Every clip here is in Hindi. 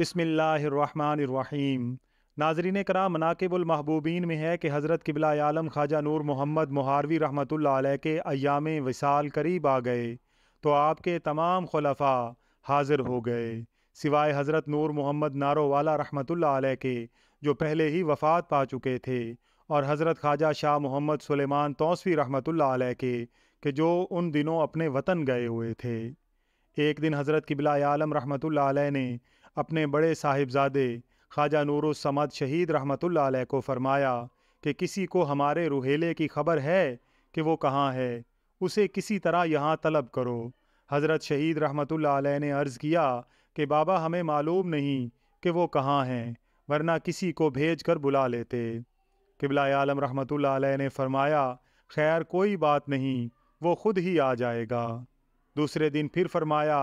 बसमीम नाजरीन कराम महबूबीन में है कि हज़रत किबला आलम ख्वाजा नूर मोहम्मद महारवी रहमत के अयाम विसाल करीब आ गए तो आपके तमाम खलफा हाजिर हो गए सिवाय हज़रत नूर मोहम्मद नारोवाला रहमत के जो पहले ही वफ़ात पा चुके थे और हज़रत ख्वाजा शाह मोहम्मद सुलेमान तौसवी रहमत के कि जो उन दिनों अपने वतन गए हुए थे एक दिन हज़रत किबला आलम रहमत ने अपने बड़े साहिबजादे ख्वाजा समद शहीद रहमतुल्ल को फरमाया कि किसी को हमारे रुहेले की खबर है कि वो कहाँ है उसे किसी तरह यहाँ तलब करो हज़रत शहीद रहमतुल्ल ने अर्ज़ किया कि बाबा हमें मालूम नहीं कि वो कहाँ हैं वरना किसी को भेज कर बुला लेते किबला आलम रहमतुल्ल ने फरमाया खैर कोई बात नहीं वो खुद ही आ जाएगा दूसरे दिन फिर फरमाया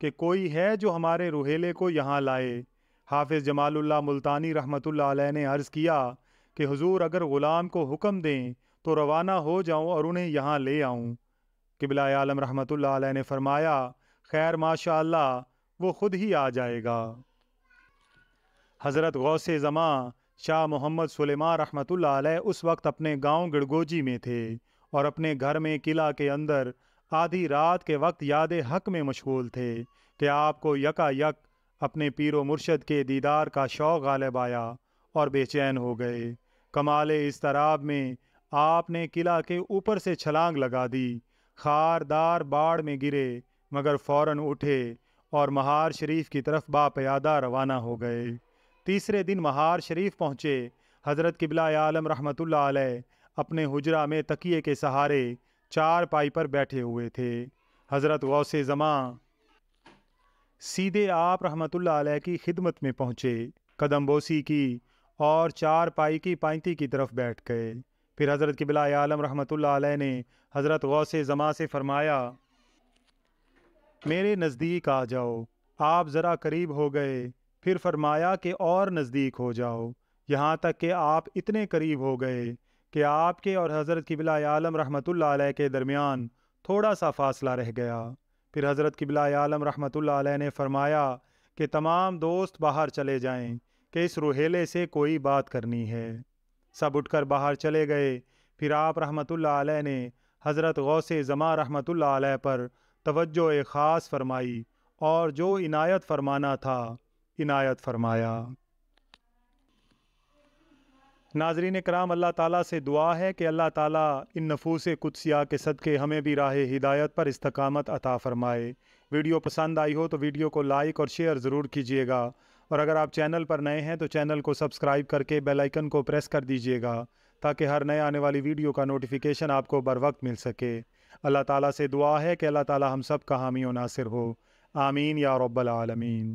कि कोई है जो हमारे रोहेले को यहाँ लाए हाफिज़ जमालुल्लाह मुल्तानी रहमतुल्लाह ने अर्ज़ किया कि हुजूर अगर ग़ुलाम को हुक्म दें तो रवाना हो जाऊं और उन्हें यहाँ ले आऊं किबला आलम रहमतुल्लाह ने फरमाया खैर माशा वो ख़ुद ही आ जाएगा हज़रत से ज़मा शाह मोहम्मद सलेमान रहमतुल्लाह उस वक्त अपने गांव गिड़गोजी में थे और अपने घर में किला के अंदर आधी रात के वक्त याद हक में मशगूल थे कि आपको यकायक अपने पीर मुर्शद के दीदार का शौक गालब आया और बेचैन हो गए कमाल इस तराब में आपने किला के ऊपर से छलांग लगा दी खारदार बाढ़ में गिरे मगर फौरन उठे और महार शरीफ की तरफ बापयादा रवाना हो गए तीसरे दिन महार शरीफ पहुँचे हज़रत किबला आलम रहमत अपने हजरा में तकिए के सहारे चार पाई पर बैठे हुए थे हज़रत गौस ज़मा सीधे आप रहमतुल्लाह अलैह की खिदमत में पहुँचे कदम बोसी की और चार पाई की पाइंती की तरफ बैठ गए फिर हज़रत बिला़ आलम रहमतुल्लाह ने हज़रत गौस ज़मा से फ़रमाया मेरे नज़दीक आ जाओ आप ज़रा करीब हो गए फिर फरमाया कि और नज़दीक हो जाओ यहाँ तक कि आप इतने करीब हो गए कि आपके और हज़रत किबला आलम रहमत अलैह के दरमियान थोड़ा सा फासला रह गया फिर हज़रत किबला आलम रहमत अलैह ने फरमाया कि तमाम दोस्त बाहर चले जाएं कि इस रोहेले से कोई बात करनी है सब उठकर बाहर चले गए फिर आप रहमत अलैह ने हज़रत गौस ज़मा रहमत अलैह पर तवज्जो ख़ास फरमाई और जो इनायत फरमाना था इनायत फरमाया नाजरीन कराम अल्लाह ताला से दुआ है कि अल्लाह ताला इन नफूस कुदसिया के सदक़े हमें भी राह हिदायत पर इस्तकामत अता फ़रमाए वीडियो पसंद आई हो तो वीडियो को लाइक और शेयर ज़रूर कीजिएगा और अगर आप चैनल पर नए हैं तो चैनल को सब्सक्राइब करके बेल आइकन को प्रेस कर दीजिएगा ताकि हर नए आने वाली वीडियो का नोटिफिकेशन आपको बर वक्त मिल सके अल्लाह ताला से दुआ है कि अल्लाह ताला हम सब का हामी नासिर हो आमीन या रब्बल आलमीन